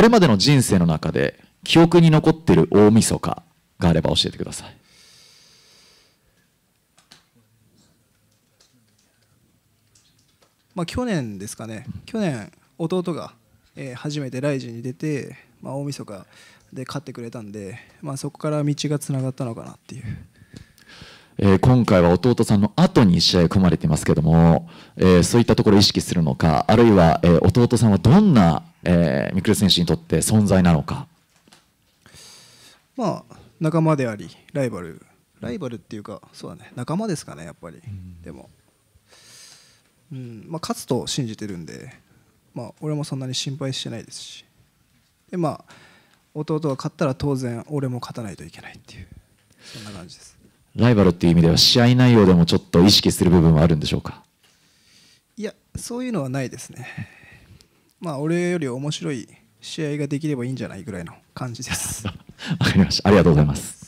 これまでの人生の中で記憶に残ってる大晦日があれば教えてくださいまあ去年ですかね、去年弟が、えー、初めてライジに出て、まあ、大晦日で勝ってくれたんで、まあ、そこから道がつながったのかなっていう、えー、今回は弟さんの後に試合組まれていますけども、えー、そういったところを意識するのかあるいは、えー、弟さんはどんなえー、ミクル選手にとって存在なのか。まあ、仲間であり、ライバル、ライバルっていうか、そうだね、仲間ですかね、やっぱり、うん、でも、うんまあ、勝つと信じてるんで、まあ、俺もそんなに心配してないですし、でまあ、弟が勝ったら当然、俺も勝たないといけないっていう、そんな感じです。ライバルっていう意味では、試合内容でもちょっと意識する部分はあるんでしょうかいや、そういうのはないですね。まあ、俺より面白い試合ができればいいんじゃないぐらいの感じです。わかりました。ありがとうございます。